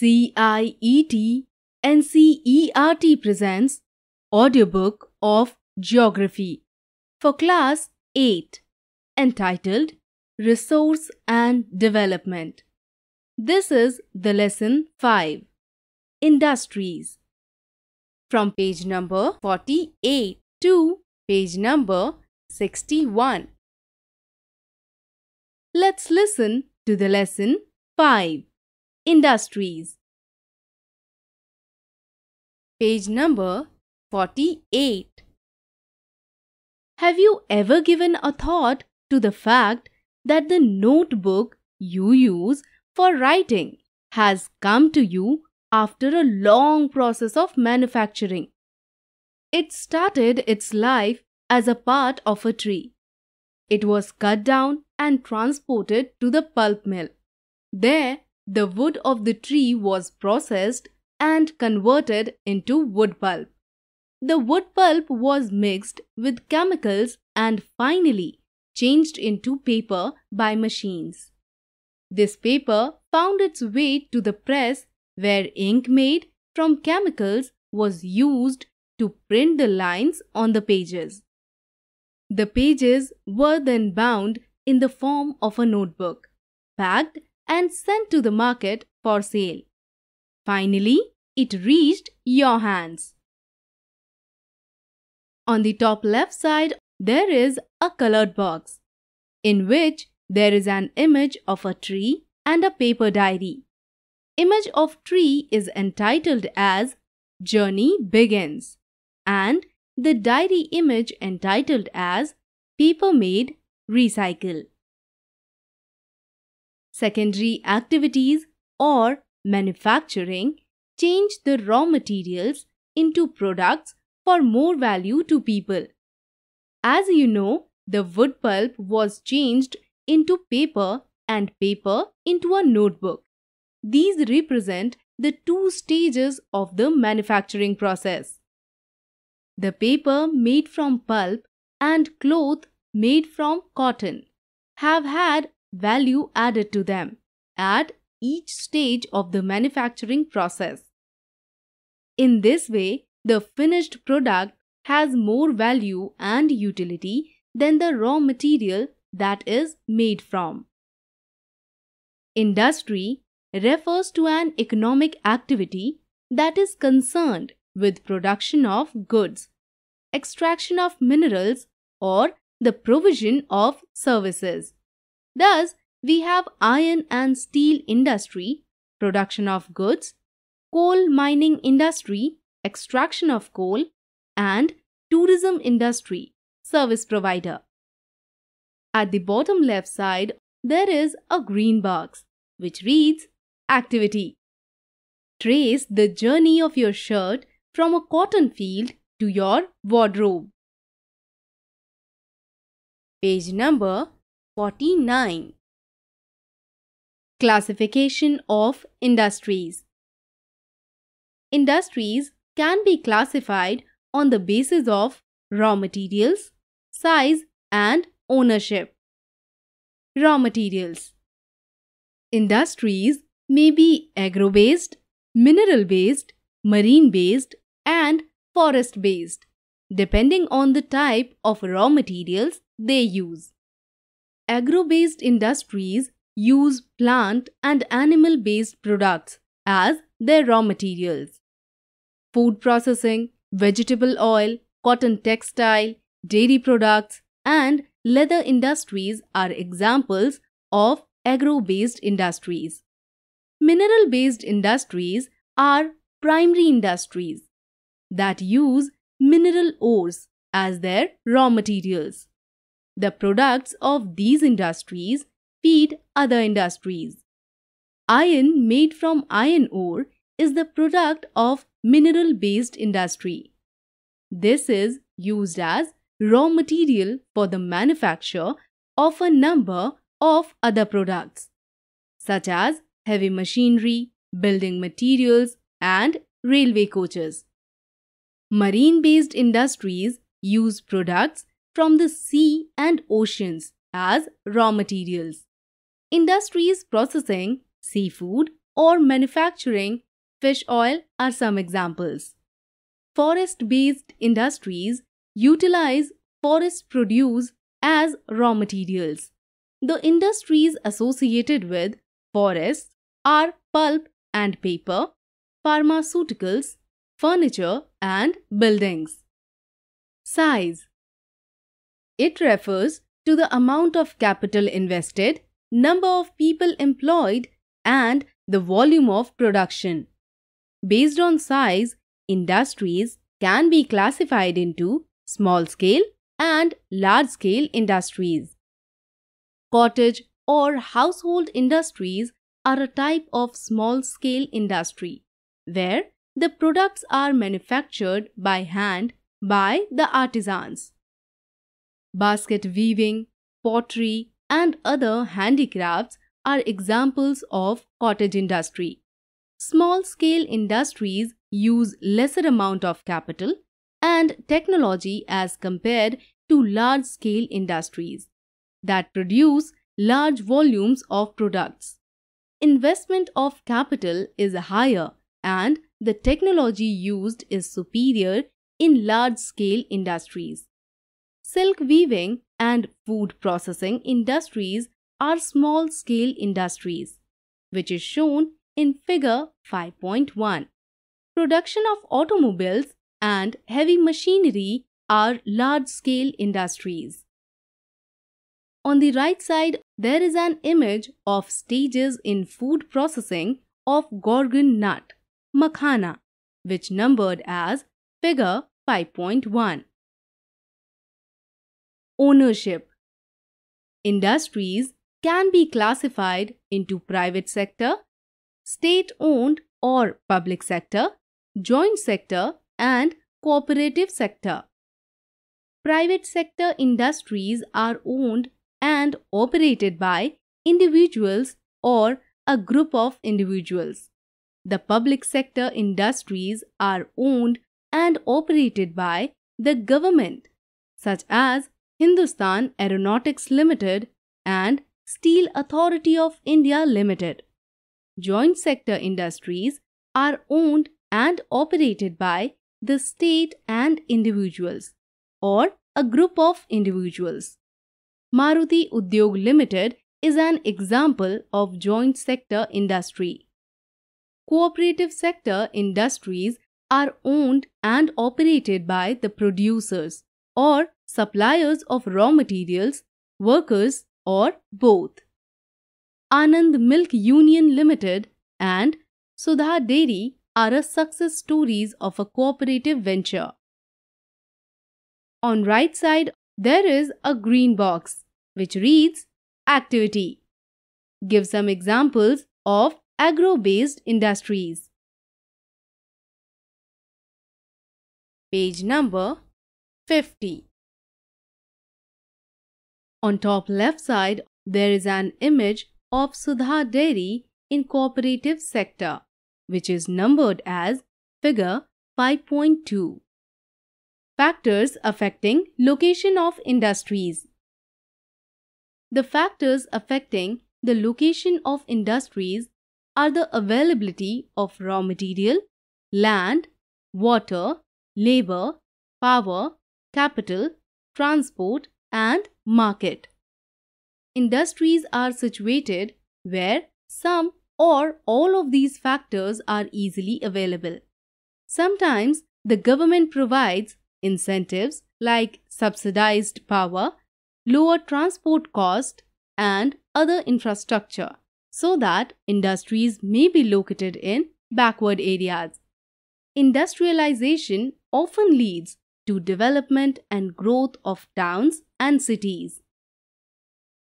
CIET and CERT presents audiobook of Geography for class 8 entitled Resource and Development. This is the lesson 5 Industries from page number 48 to page number 61. Let's listen to the lesson 5 industries. Page number 48. Have you ever given a thought to the fact that the notebook you use for writing has come to you after a long process of manufacturing? It started its life as a part of a tree. It was cut down and transported to the pulp mill. There, the wood of the tree was processed and converted into wood pulp. The wood pulp was mixed with chemicals and finally changed into paper by machines. This paper found its way to the press where ink made from chemicals was used to print the lines on the pages. The pages were then bound in the form of a notebook, packed and sent to the market for sale. Finally, it reached your hands. On the top left side, there is a colored box in which there is an image of a tree and a paper diary. Image of tree is entitled as Journey Begins and the diary image entitled as Paper Made Recycle secondary activities, or manufacturing change the raw materials into products for more value to people. As you know, the wood pulp was changed into paper and paper into a notebook. These represent the two stages of the manufacturing process. The paper made from pulp and cloth made from cotton have had value added to them at each stage of the manufacturing process. In this way, the finished product has more value and utility than the raw material that is made from. Industry refers to an economic activity that is concerned with production of goods, extraction of minerals or the provision of services. Thus, we have iron and steel industry, production of goods, coal mining industry, extraction of coal, and tourism industry, service provider. At the bottom left side, there is a green box, which reads Activity. Trace the journey of your shirt from a cotton field to your wardrobe. Page number 49. Classification of industries. Industries can be classified on the basis of raw materials, size and ownership. Raw materials. Industries may be agro-based, mineral-based, marine-based and forest-based, depending on the type of raw materials they use agro based industries use plant and animal based products as their raw materials. Food processing, vegetable oil, cotton textile, dairy products, and leather industries are examples of agro based industries. Mineral based industries are primary industries that use mineral ores as their raw materials. The products of these industries feed other industries. Iron made from iron ore is the product of mineral based industry. This is used as raw material for the manufacture of a number of other products, such as heavy machinery, building materials, and railway coaches. Marine based industries use products from the sea and oceans as raw materials. Industries processing seafood or manufacturing fish oil are some examples. Forest-based industries utilize forest produce as raw materials. The industries associated with forests are pulp and paper, pharmaceuticals, furniture and buildings. Size it refers to the amount of capital invested, number of people employed, and the volume of production. Based on size, industries can be classified into small scale and large scale industries. Cottage or household industries are a type of small scale industry where the products are manufactured by hand by the artisans. Basket weaving, pottery, and other handicrafts are examples of cottage industry. Small-scale industries use lesser amount of capital and technology as compared to large-scale industries that produce large volumes of products. Investment of capital is higher and the technology used is superior in large-scale industries silk weaving, and food processing industries are small scale industries, which is shown in Figure 5.1. Production of automobiles and heavy machinery are large scale industries. On the right side, there is an image of stages in food processing of Gorgon nut, Makhana, which numbered as figure 5.1 ownership. Industries can be classified into private sector, state-owned or public sector, joint sector and cooperative sector. Private sector industries are owned and operated by individuals or a group of individuals. The public sector industries are owned and operated by the government, such as Hindustan Aeronautics Limited and Steel Authority of India Limited. Joint sector industries are owned and operated by the state and individuals or a group of individuals. Maruti Udyog Limited is an example of joint sector industry. Cooperative sector industries are owned and operated by the producers or suppliers of raw materials, workers or both. Anand Milk Union Limited and Sudha Dairy are a success stories of a cooperative venture. On right side there is a green box which reads activity. Give some examples of agro-based industries. Page number 50. On top left side, there is an image of Sudha Dairy in cooperative sector, which is numbered as figure 5.2. Factors affecting location of industries. The factors affecting the location of industries are the availability of raw material, land, water, labor, power, capital, transport, and market. Industries are situated where some or all of these factors are easily available. Sometimes the government provides incentives like subsidized power, lower transport cost, and other infrastructure so that industries may be located in backward areas. Industrialization often leads to development and growth of towns and cities.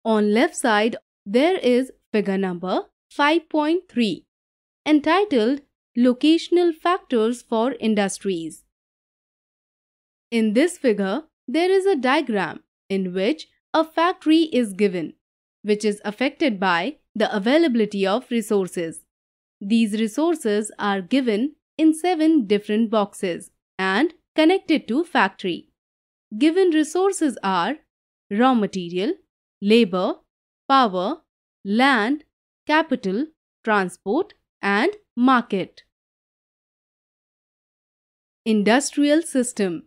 On left side, there is figure number 5.3 entitled Locational Factors for Industries. In this figure, there is a diagram in which a factory is given, which is affected by the availability of resources. These resources are given in seven different boxes and connected to factory. Given resources are raw material, labor, power, land, capital, transport and market. Industrial system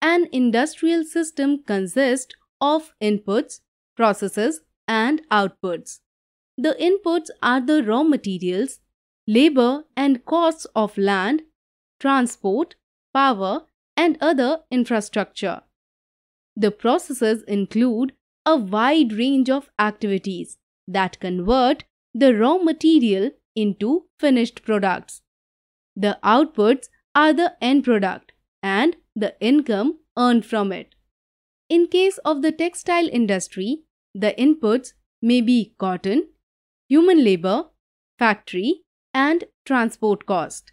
An industrial system consists of inputs, processes and outputs. The inputs are the raw materials, labor and costs of land, transport, power and other infrastructure. The processes include a wide range of activities that convert the raw material into finished products. The outputs are the end product and the income earned from it. In case of the textile industry, the inputs may be cotton, human labor, factory, and transport cost.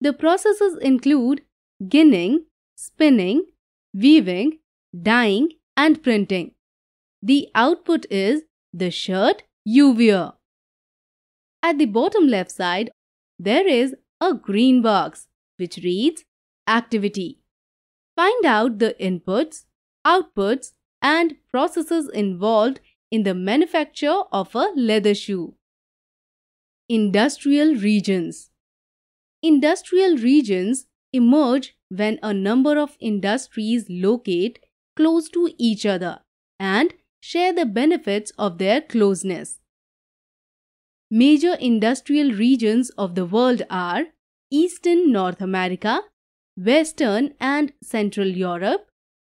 The processes include ginning, spinning, weaving, dyeing and printing. The output is the shirt you wear. At the bottom left side, there is a green box which reads Activity. Find out the inputs, outputs and processes involved in the manufacture of a leather shoe. Industrial regions. Industrial regions emerge when a number of industries locate close to each other and share the benefits of their closeness. Major industrial regions of the world are Eastern North America, Western and Central Europe,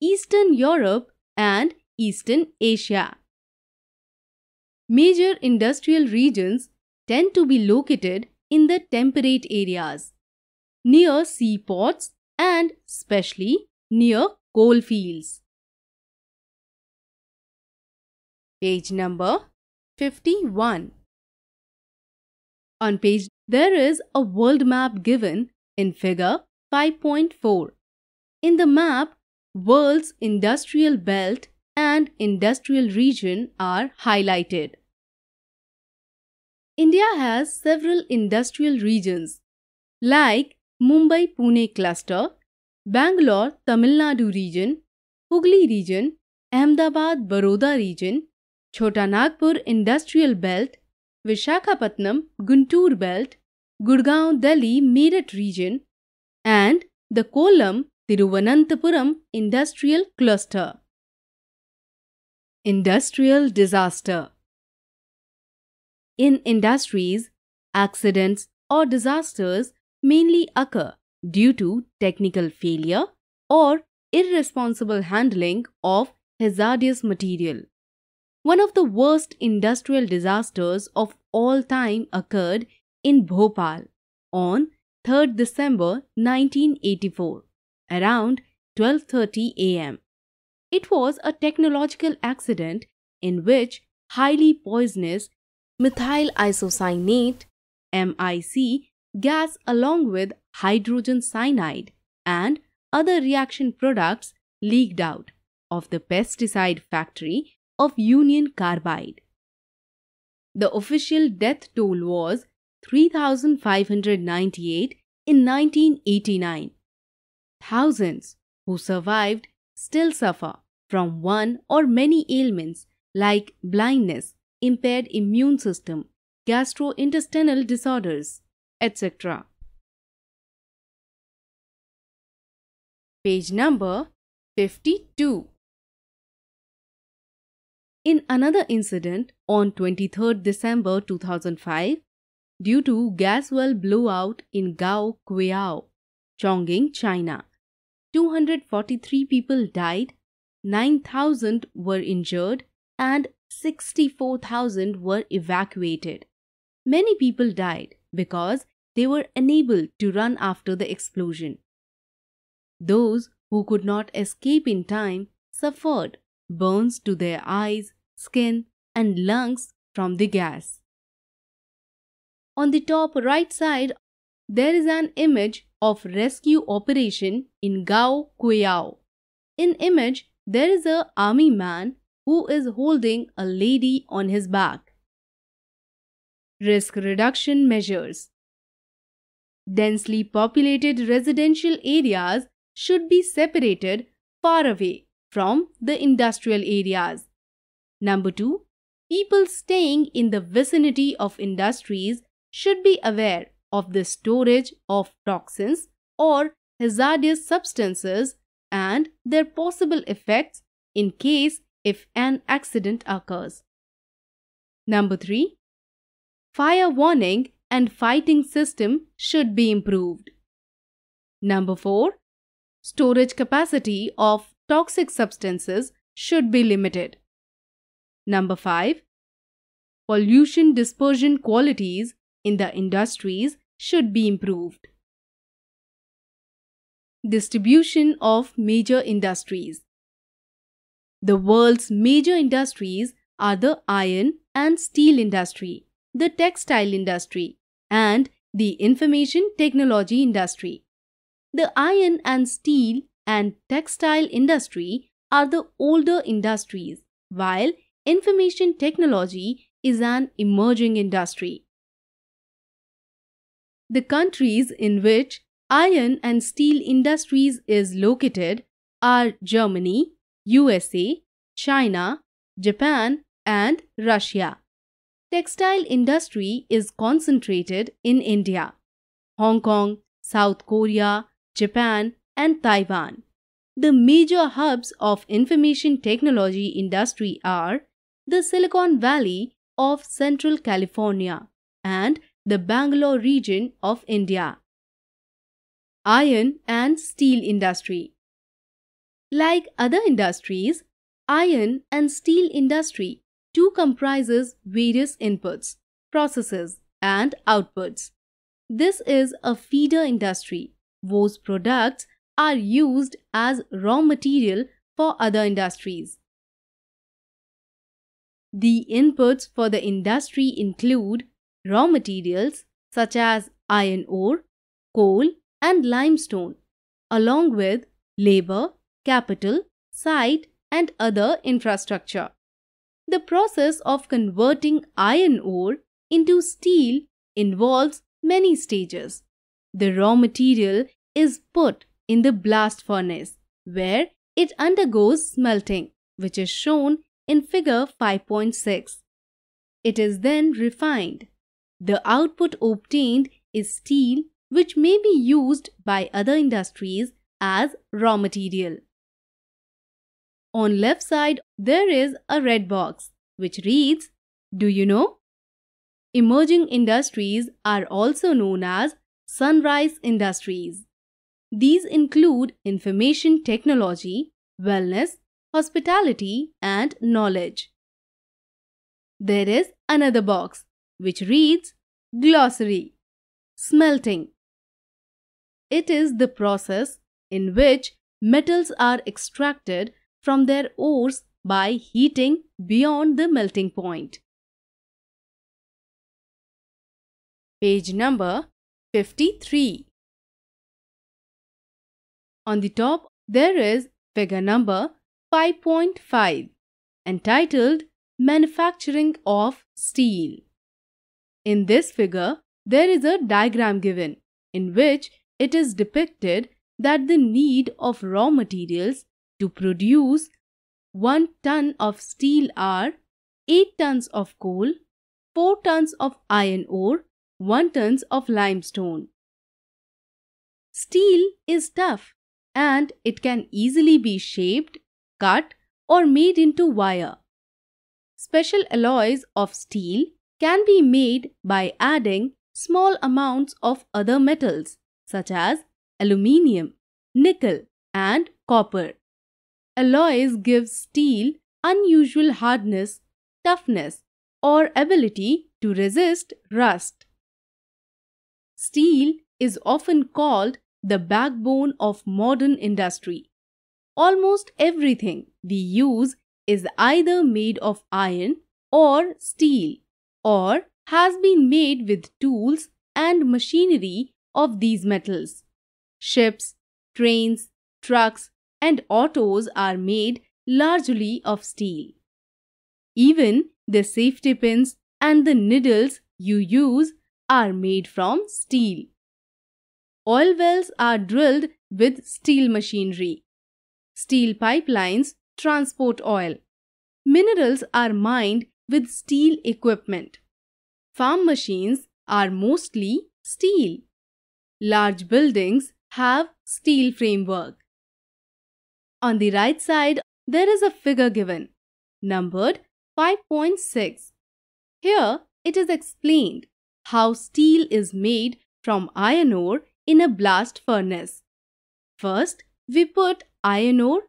Eastern Europe and Eastern Asia. Major industrial regions tend to be located in the temperate areas, near seaports and especially near coal fields. page number 51. On page there is a world map given in figure 5.4. In the map, world's industrial belt and industrial region are highlighted. India has several industrial regions like Mumbai Pune cluster, Bangalore Tamil Nadu region, Hugli region, Ahmedabad Baroda region, Chota Nagpur industrial belt Visakhapatnam Guntur belt Gurgaon Delhi Meerut region and the Kollam Thiruvananthapuram industrial cluster industrial disaster in industries accidents और disasters mainly occur due to technical failure और irresponsible handling of hazardous material One of the worst industrial disasters of all time occurred in Bhopal on 3rd December 1984 around 12:30 a.m. It was a technological accident in which highly poisonous methyl isocyanate MIC gas along with hydrogen cyanide and other reaction products leaked out of the pesticide factory of Union Carbide. The official death toll was 3,598 in 1989. Thousands who survived still suffer from one or many ailments like blindness, impaired immune system, gastrointestinal disorders, etc. Page number 52. In another incident on 23 December 2005, due to gas well blowout in Gaokuiao, Chongqing, China, 243 people died, 9,000 were injured, and 64,000 were evacuated. Many people died because they were unable to run after the explosion. Those who could not escape in time suffered burns to their eyes, skin, and lungs from the gas. On the top right side, there is an image of rescue operation in Gao Kuyao. In image, there is a army man who is holding a lady on his back. Risk reduction measures. Densely populated residential areas should be separated far away from the industrial areas. Number two, people staying in the vicinity of industries should be aware of the storage of toxins or hazardous substances and their possible effects in case if an accident occurs. Number 3. Fire warning and fighting system should be improved. Number 4. Storage capacity of toxic substances should be limited. Number 5. Pollution dispersion qualities in the industries should be improved. Distribution of major industries. The world's major industries are the iron and steel industry, the textile industry, and the information technology industry. The iron and steel and textile industry are the older industries, while information technology is an emerging industry. The countries in which iron and steel industries is located are Germany, USA, China, Japan and Russia. Textile industry is concentrated in India. Hong Kong, South Korea, Japan and Taiwan. The major hubs of information technology industry are the Silicon Valley of Central California and the Bangalore region of India. Iron and Steel Industry Like other industries, iron and steel industry too comprises various inputs, processes and outputs. This is a feeder industry whose products are used as raw material for other industries. The inputs for the industry include raw materials such as iron ore, coal, and limestone, along with labor, capital, site, and other infrastructure. The process of converting iron ore into steel involves many stages. The raw material is put in the blast furnace, where it undergoes smelting, which is shown in figure 5.6. It is then refined. The output obtained is steel, which may be used by other industries as raw material. On left side, there is a red box, which reads, Do you know? Emerging industries are also known as sunrise industries. These include information technology, wellness, hospitality, and knowledge. There is another box which reads Glossary Smelting. It is the process in which metals are extracted from their ores by heating beyond the melting point. Page number 53 on the top, there is figure number 5.5 entitled Manufacturing of Steel. In this figure, there is a diagram given in which it is depicted that the need of raw materials to produce 1 ton of steel are 8 tons of coal, 4 tons of iron ore, 1 tons of limestone. Steel is tough and it can easily be shaped, cut or made into wire. Special alloys of steel can be made by adding small amounts of other metals such as aluminium, nickel and copper. Alloys give steel unusual hardness, toughness or ability to resist rust. Steel is often called the backbone of modern industry. Almost everything we use is either made of iron or steel or has been made with tools and machinery of these metals. Ships, trains, trucks, and autos are made largely of steel. Even the safety pins and the needles you use are made from steel oil wells are drilled with steel machinery. Steel pipelines transport oil. Minerals are mined with steel equipment. Farm machines are mostly steel. Large buildings have steel framework. On the right side, there is a figure given, numbered 5.6. Here, it is explained how steel is made from iron ore in a blast furnace. First, we put iron ore,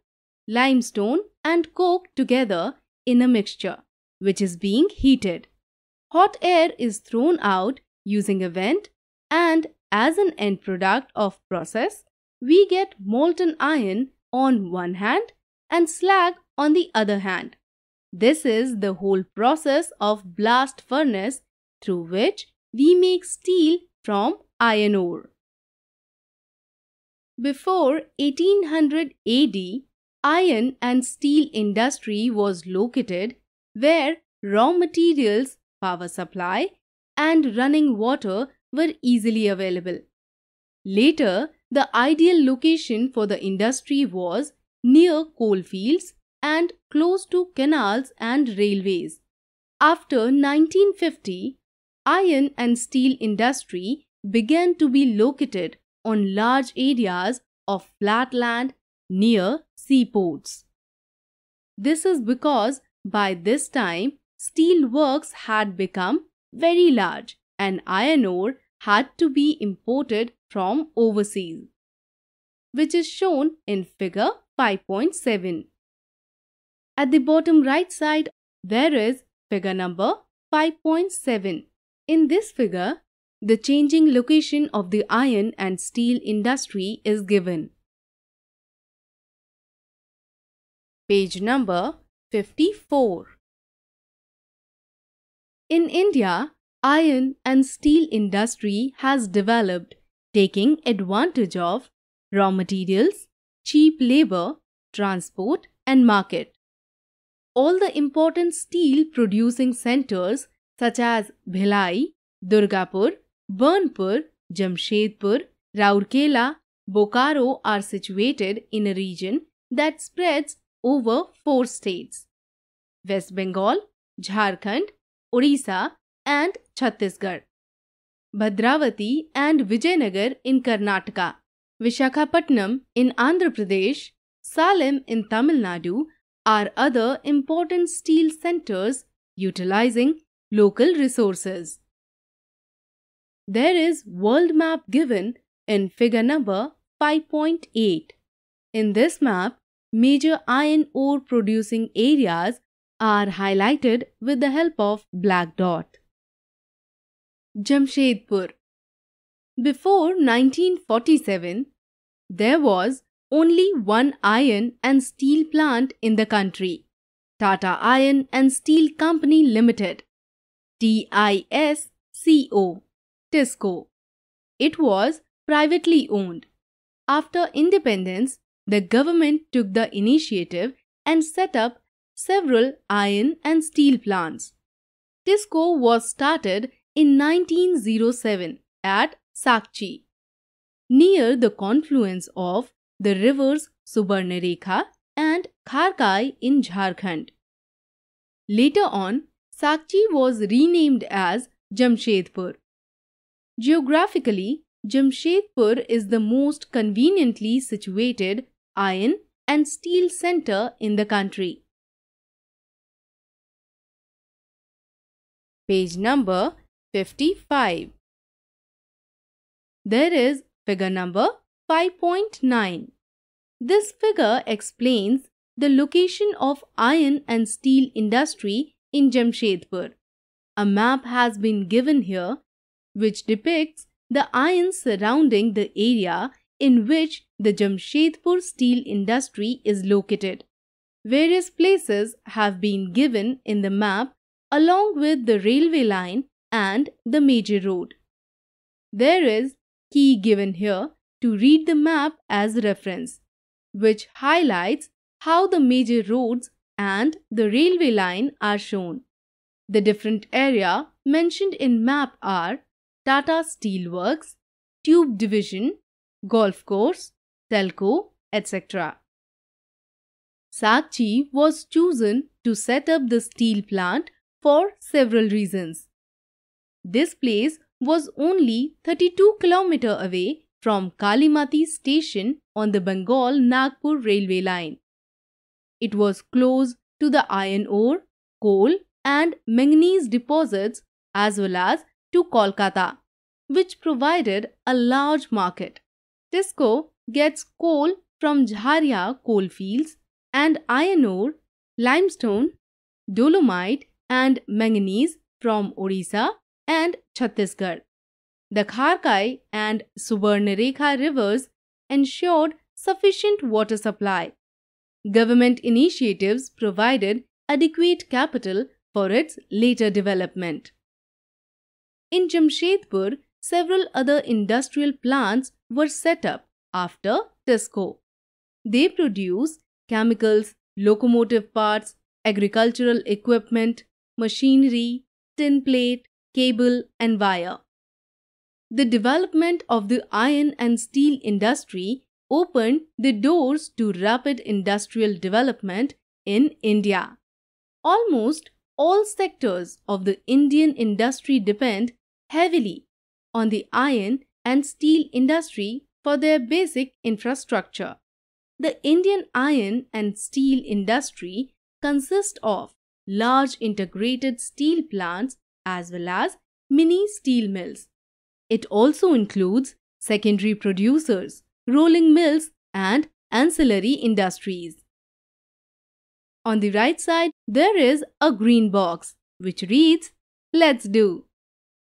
limestone and coke together in a mixture, which is being heated. Hot air is thrown out using a vent and as an end product of process, we get molten iron on one hand and slag on the other hand. This is the whole process of blast furnace through which we make steel from iron ore. Before 1800 AD, iron and steel industry was located where raw materials, power supply, and running water were easily available. Later, the ideal location for the industry was near coalfields and close to canals and railways. After 1950, iron and steel industry began to be located on large areas of flat land near seaports. This is because by this time steel works had become very large and iron ore had to be imported from overseas, which is shown in figure 5.7. At the bottom right side, there is figure number 5.7. In this figure, the changing location of the iron and steel industry is given. Page number 54. In India, iron and steel industry has developed, taking advantage of raw materials, cheap labor, transport and market. All the important steel producing centers such as Bhilai, Durgapur Burnpur, Jamshedpur, Raurkela, Bokaro are situated in a region that spreads over four states West Bengal, Jharkhand, Orissa, and Chhattisgarh. Bhadravati and Vijaynagar in Karnataka, Vishakhapatnam in Andhra Pradesh, Salem in Tamil Nadu are other important steel centers utilizing local resources. There is world map given in figure number 5.8. In this map, major iron ore producing areas are highlighted with the help of black dot. Jamshedpur Before 1947, there was only one iron and steel plant in the country, Tata Iron and Steel Company Limited, TISCO. Tisco. It was privately owned. After independence, the government took the initiative and set up several iron and steel plants. Tisco was started in 1907 at Sakchi, near the confluence of the rivers Subarnarekha and Kharkai in Jharkhand. Later on, Sakchi was renamed as Jamshedpur. Geographically, Jamshedpur is the most conveniently situated iron and steel center in the country. Page number 55. There is figure number 5.9. This figure explains the location of iron and steel industry in Jamshedpur. A map has been given here which depicts the ions surrounding the area in which the Jamshedpur steel industry is located. Various places have been given in the map along with the railway line and the major road. There is key given here to read the map as reference, which highlights how the major roads and the railway line are shown. The different area mentioned in map are Tata Steelworks, Tube Division, Golf Course, Telco, etc. Sakchi was chosen to set up the steel plant for several reasons. This place was only 32 km away from Kalimati station on the Bengal-Nagpur railway line. It was close to the iron ore, coal and manganese deposits as well as to Kolkata, which provided a large market. Tisco gets coal from Jharia coalfields and iron ore, limestone, dolomite, and manganese from Orissa and Chhattisgarh. The Kharkai and Subarnarekha rivers ensured sufficient water supply. Government initiatives provided adequate capital for its later development. In Jamshedpur, several other industrial plants were set up after Tesco. They produce chemicals, locomotive parts, agricultural equipment, machinery, tin plate, cable and wire. The development of the iron and steel industry opened the doors to rapid industrial development in India. Almost all sectors of the Indian industry depend heavily on the iron and steel industry for their basic infrastructure. The Indian iron and steel industry consists of large integrated steel plants as well as mini steel mills. It also includes secondary producers, rolling mills and ancillary industries. On the right side, there is a green box which reads, Let's do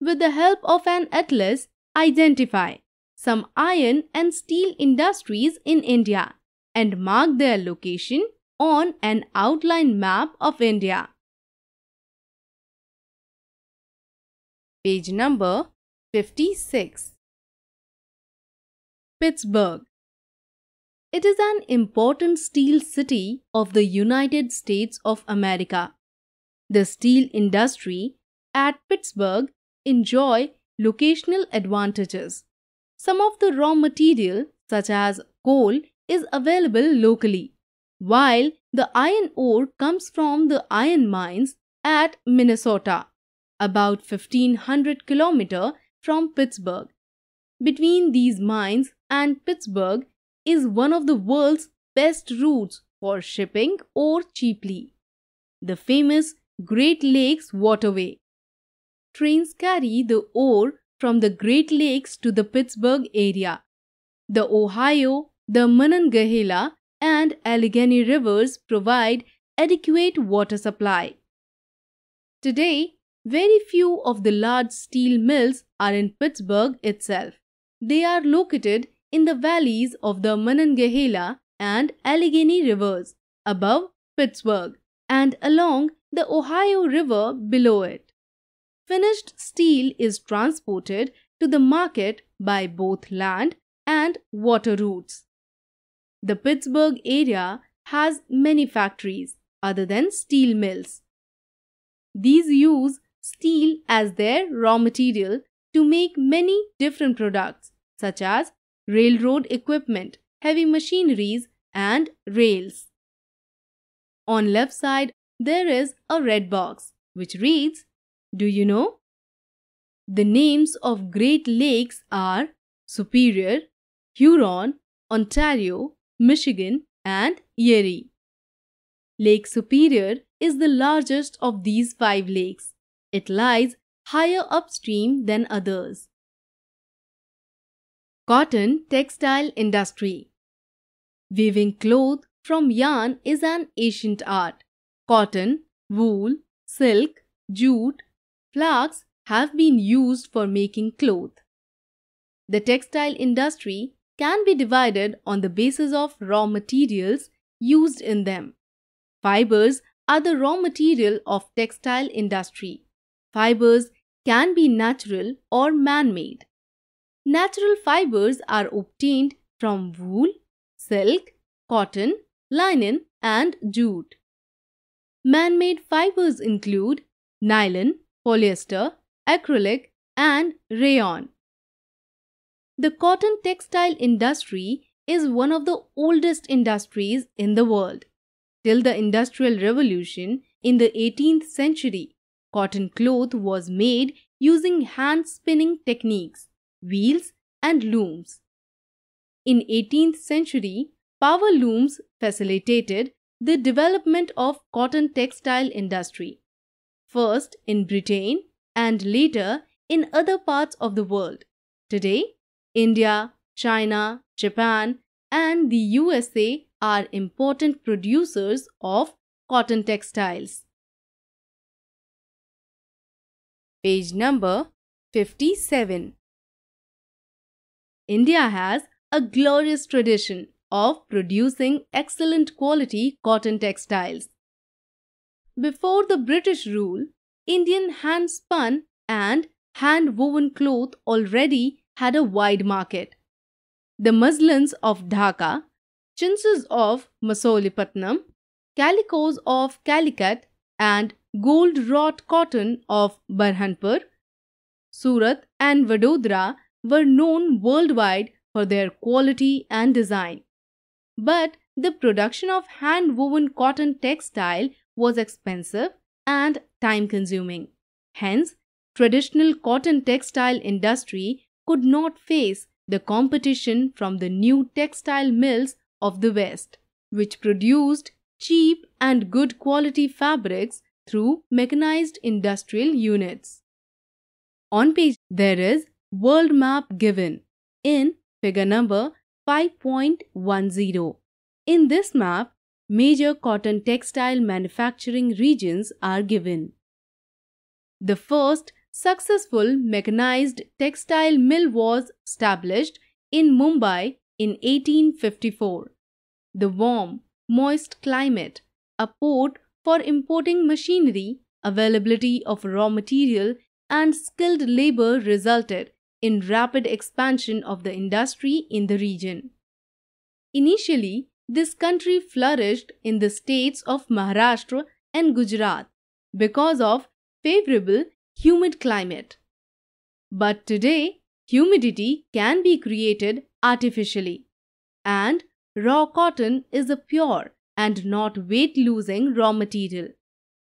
with the help of an atlas, identify some iron and steel industries in India and mark their location on an outline map of India. Page number 56 Pittsburgh It is an important steel city of the United States of America. The steel industry at Pittsburgh enjoy locational advantages. Some of the raw material, such as coal, is available locally, while the iron ore comes from the iron mines at Minnesota, about 1500 km from Pittsburgh. Between these mines and Pittsburgh is one of the world's best routes for shipping ore cheaply. The famous Great Lakes Waterway trains carry the ore from the Great Lakes to the Pittsburgh area. The Ohio, the Monongahela, and Allegheny rivers provide adequate water supply. Today, very few of the large steel mills are in Pittsburgh itself. They are located in the valleys of the Monongahela and Allegheny rivers above Pittsburgh and along the Ohio River below it finished steel is transported to the market by both land and water routes. The Pittsburgh area has many factories other than steel mills. These use steel as their raw material to make many different products such as railroad equipment, heavy machineries and rails. On left side there is a red box which reads do you know? The names of great lakes are Superior, Huron, Ontario, Michigan, and Erie. Lake Superior is the largest of these five lakes. It lies higher upstream than others. Cotton textile industry. Weaving cloth from yarn is an ancient art. Cotton, wool, silk, jute, Flax have been used for making cloth. The textile industry can be divided on the basis of raw materials used in them. Fibers are the raw material of textile industry. Fibers can be natural or man-made. Natural fibers are obtained from wool, silk, cotton, linen and jute. Man-made fibers include nylon, polyester, acrylic, and rayon. The cotton textile industry is one of the oldest industries in the world. Till the Industrial Revolution in the 18th century, cotton cloth was made using hand spinning techniques, wheels, and looms. In 18th century, power looms facilitated the development of cotton textile industry first in Britain and later in other parts of the world. Today, India, China, Japan, and the USA are important producers of cotton textiles. Page number 57. India has a glorious tradition of producing excellent quality cotton textiles. Before the British rule, Indian hand spun and hand woven cloth already had a wide market. The muslins of Dhaka, chintzes of Masolipatnam, calicos of Calicut, and gold wrought cotton of Barhanpur, Surat, and Vadodara were known worldwide for their quality and design. But the production of hand woven cotton textile was expensive and time consuming. Hence, traditional cotton textile industry could not face the competition from the new textile mills of the West, which produced cheap and good quality fabrics through mechanized industrial units. On page there is world map given in figure number 5.10. In this map, major cotton textile manufacturing regions are given. The first successful mechanized textile mill was established in Mumbai in 1854. The warm, moist climate, a port for importing machinery, availability of raw material, and skilled labor resulted in rapid expansion of the industry in the region. Initially, this country flourished in the states of Maharashtra and Gujarat because of favorable humid climate. But today, humidity can be created artificially. And raw cotton is a pure and not weight losing raw material.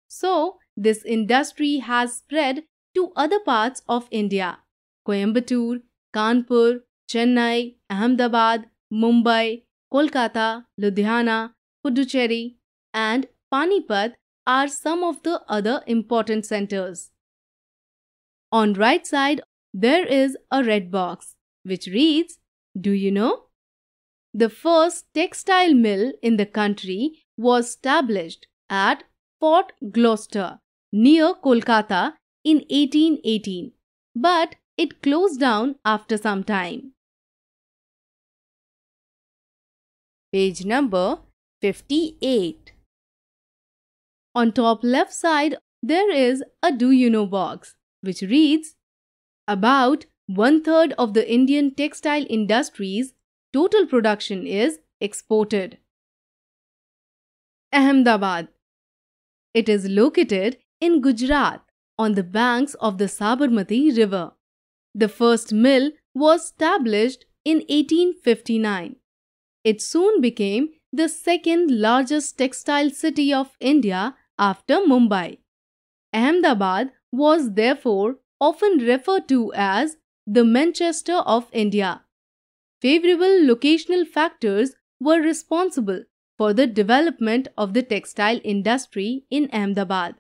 So, this industry has spread to other parts of India Coimbatore, Kanpur, Chennai, Ahmedabad, Mumbai, Kolkata, Ludhiana, Puducherry, and Panipat are some of the other important centers. On right side, there is a red box which reads, Do you know? The first textile mill in the country was established at Fort Gloucester near Kolkata in 1818, but it closed down after some time. page number 58. On top left side, there is a Do You Know box, which reads, About one-third of the Indian textile industry's total production is exported. Ahmedabad. It is located in Gujarat on the banks of the Sabarmati River. The first mill was established in 1859. It soon became the second largest textile city of India after Mumbai. Ahmedabad was therefore often referred to as the Manchester of India. Favorable locational factors were responsible for the development of the textile industry in Ahmedabad.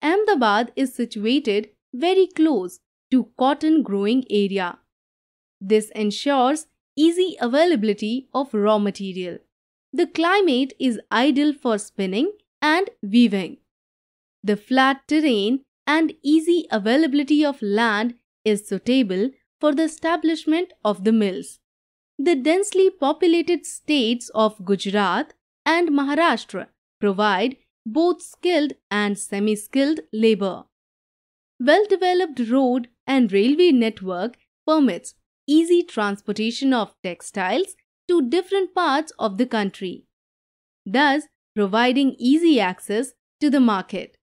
Ahmedabad is situated very close to cotton growing area. This ensures easy availability of raw material. The climate is ideal for spinning and weaving. The flat terrain and easy availability of land is suitable for the establishment of the mills. The densely populated states of Gujarat and Maharashtra provide both skilled and semi-skilled labor. Well-developed road and railway network permits easy transportation of textiles to different parts of the country, thus providing easy access to the market.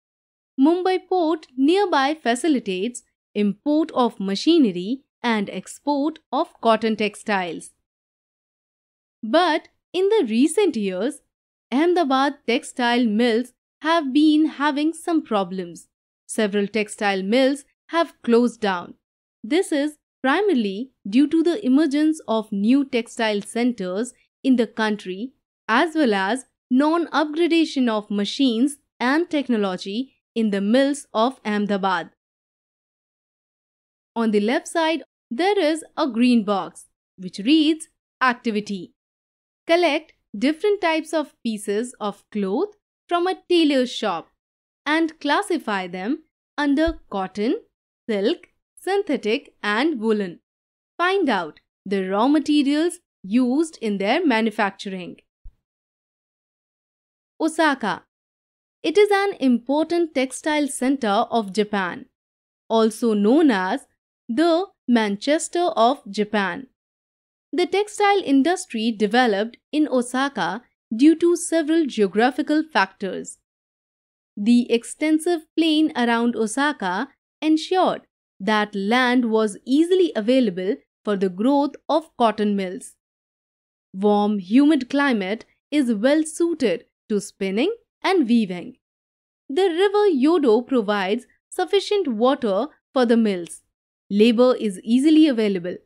Mumbai port nearby facilitates import of machinery and export of cotton textiles. But in the recent years, Ahmedabad textile mills have been having some problems. Several textile mills have closed down. This is primarily due to the emergence of new textile centers in the country as well as non-upgradation of machines and technology in the mills of Ahmedabad. On the left side, there is a green box which reads Activity. Collect different types of pieces of cloth from a tailor's shop and classify them under cotton, silk, synthetic and woolen. Find out the raw materials used in their manufacturing. Osaka It is an important textile center of Japan, also known as the Manchester of Japan. The textile industry developed in Osaka due to several geographical factors. The extensive plain around Osaka ensured that land was easily available for the growth of cotton mills. Warm, humid climate is well suited to spinning and weaving. The river Yodo provides sufficient water for the mills. Labor is easily available.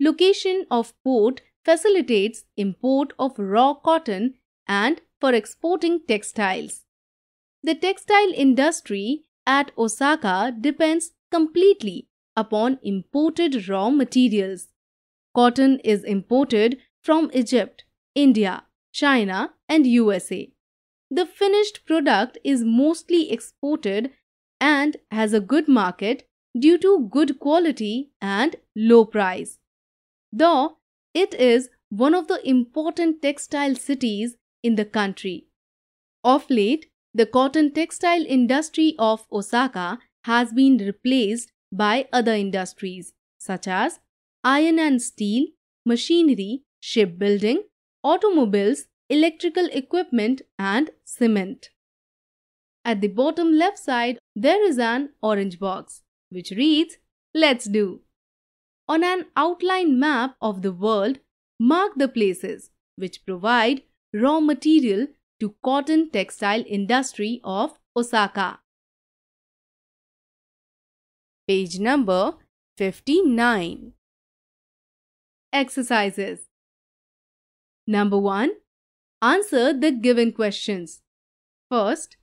Location of port facilitates import of raw cotton and for exporting textiles. The textile industry at Osaka depends completely upon imported raw materials. Cotton is imported from Egypt, India, China and USA. The finished product is mostly exported and has a good market due to good quality and low price. Though it is one of the important textile cities in the country. Of late, the cotton textile industry of Osaka has been replaced by other industries such as iron and steel, machinery, shipbuilding, automobiles, electrical equipment and cement. At the bottom left side, there is an orange box which reads, Let's do. On an outline map of the world, mark the places which provide raw material to cotton textile industry of Osaka page number 59. Exercises Number 1. Answer the given questions. First,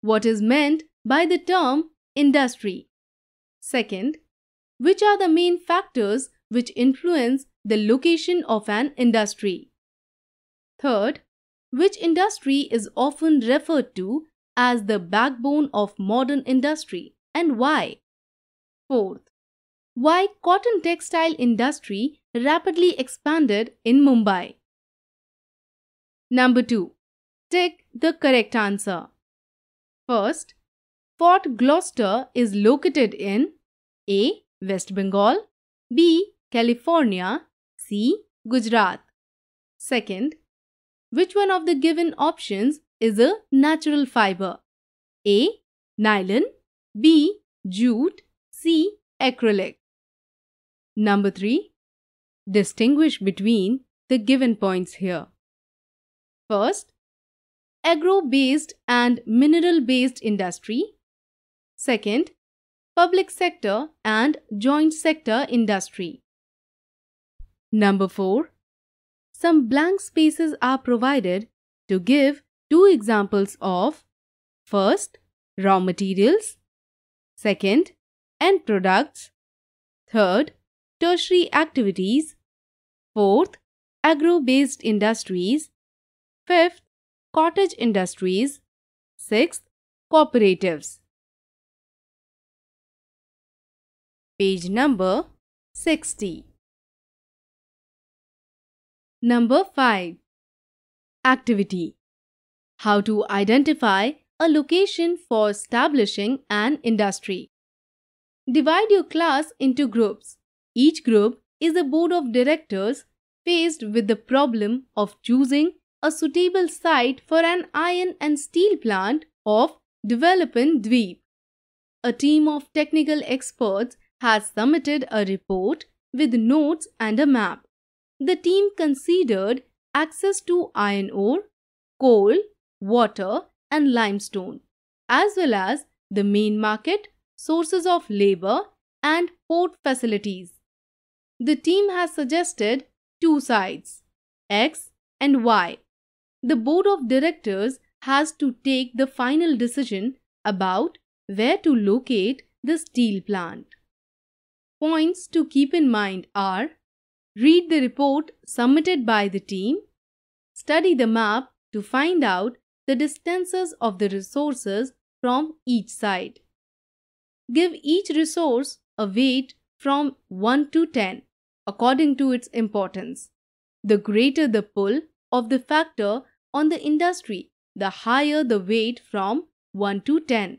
what is meant by the term industry? Second, which are the main factors which influence the location of an industry? Third, which industry is often referred to as the backbone of modern industry and why? Fourth, why cotton textile industry rapidly expanded in Mumbai. Number 2. Tick the correct answer. First, Fort Gloucester is located in A. West Bengal B. California C. Gujarat Second, which one of the given options is a natural fiber? A. Nylon B. Jute C. Acrylic. Number 3. Distinguish between the given points here. First, agro-based and mineral-based industry. Second, public sector and joint sector industry. Number 4. Some blank spaces are provided to give two examples of first, raw materials, second, and products. Third, tertiary activities. Fourth, agro based industries. Fifth, cottage industries. Sixth, cooperatives. Page number 60. Number 5. Activity How to identify a location for establishing an industry. Divide your class into groups. Each group is a board of directors faced with the problem of choosing a suitable site for an iron and steel plant of Development Dweep. A team of technical experts has submitted a report with notes and a map. The team considered access to iron ore, coal, water, and limestone, as well as the main market sources of labor, and port facilities. The team has suggested two sides, X and Y. The board of directors has to take the final decision about where to locate the steel plant. Points to keep in mind are read the report submitted by the team, study the map to find out the distances of the resources from each side. Give each resource a weight from 1 to 10 according to its importance. The greater the pull of the factor on the industry, the higher the weight from 1 to 10.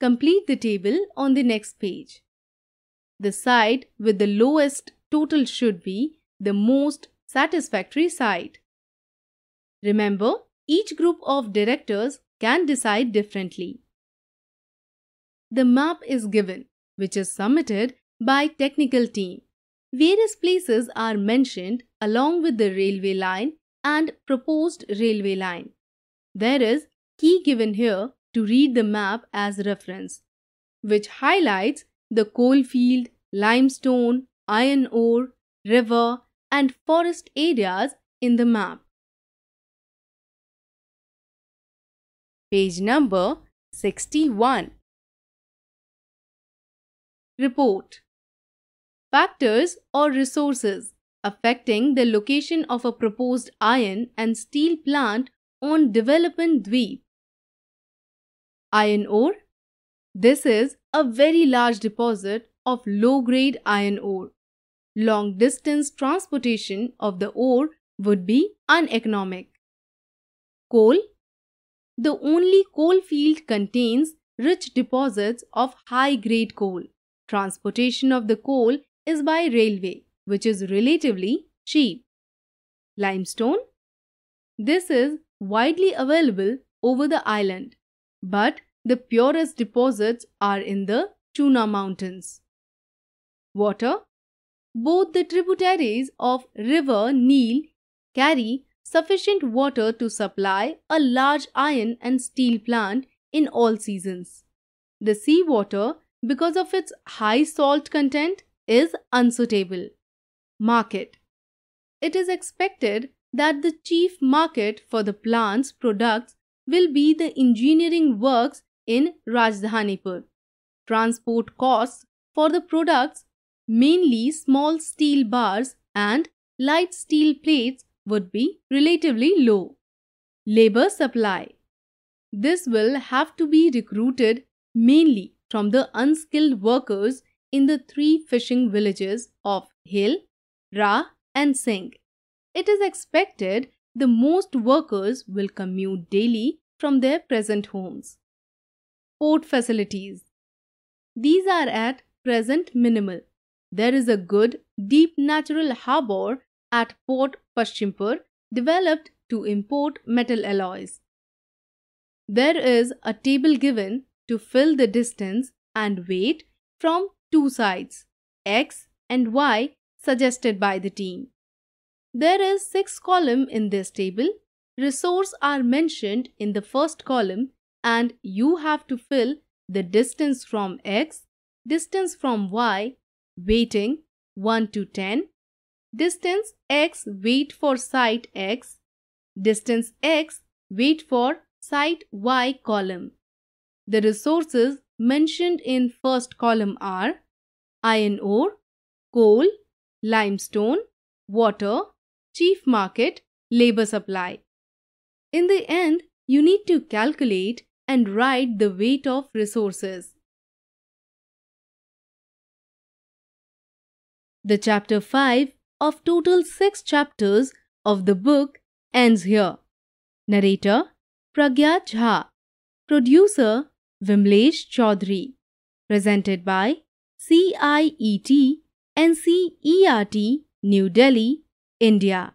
Complete the table on the next page. The side with the lowest total should be the most satisfactory side. Remember, each group of directors can decide differently the map is given, which is submitted by technical team. Various places are mentioned along with the railway line and proposed railway line. There is key given here to read the map as reference, which highlights the coal field, limestone, iron ore, river and forest areas in the map. Page number 61 report. Factors or resources affecting the location of a proposed iron and steel plant on development dweep. Iron ore. This is a very large deposit of low-grade iron ore. Long-distance transportation of the ore would be uneconomic. Coal. The only coal field contains rich deposits of high-grade coal. Transportation of the coal is by railway, which is relatively cheap. Limestone. This is widely available over the island, but the purest deposits are in the Chuna Mountains. Water. Both the tributaries of River Nile carry sufficient water to supply a large iron and steel plant in all seasons. The seawater because of its high salt content is unsuitable. Market It is expected that the chief market for the plant's products will be the engineering works in Rajdhanipur. Transport costs for the products, mainly small steel bars and light steel plates, would be relatively low. Labor supply This will have to be recruited mainly from the unskilled workers in the three fishing villages of Hill, Ra, and Singh. It is expected the most workers will commute daily from their present homes. Port facilities. These are at present minimal. There is a good, deep natural harbour at Port Paschimpur developed to import metal alloys. There is a table given to fill the distance and weight from two sides, x and y suggested by the team. There is six column in this table. Resource are mentioned in the first column and you have to fill the distance from x, distance from y, weighting 1 to 10, distance x wait for site x, distance x wait for site y column. The resources mentioned in first column are iron ore, coal, limestone, water, chief market, labor supply. In the end, you need to calculate and write the weight of resources. The chapter 5 of total 6 chapters of the book ends here. Narrator Pragya Jha Producer Vimlesh Chaudhary. Presented by CIET NCERT New Delhi, India.